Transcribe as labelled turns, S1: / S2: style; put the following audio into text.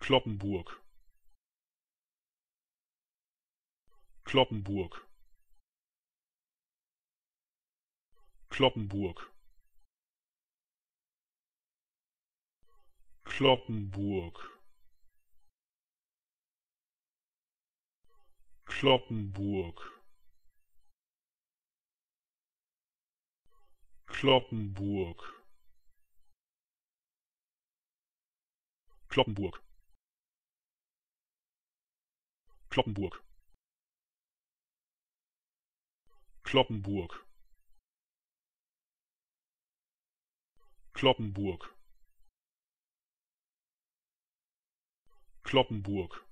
S1: Kloppenburg Kloppenburg Kloppenburg Kloppenburg Kloppenburg Kloppenburg Kloppenburg Kloppenburg. Kloppenburg. Kloppenburg. Kloppenburg.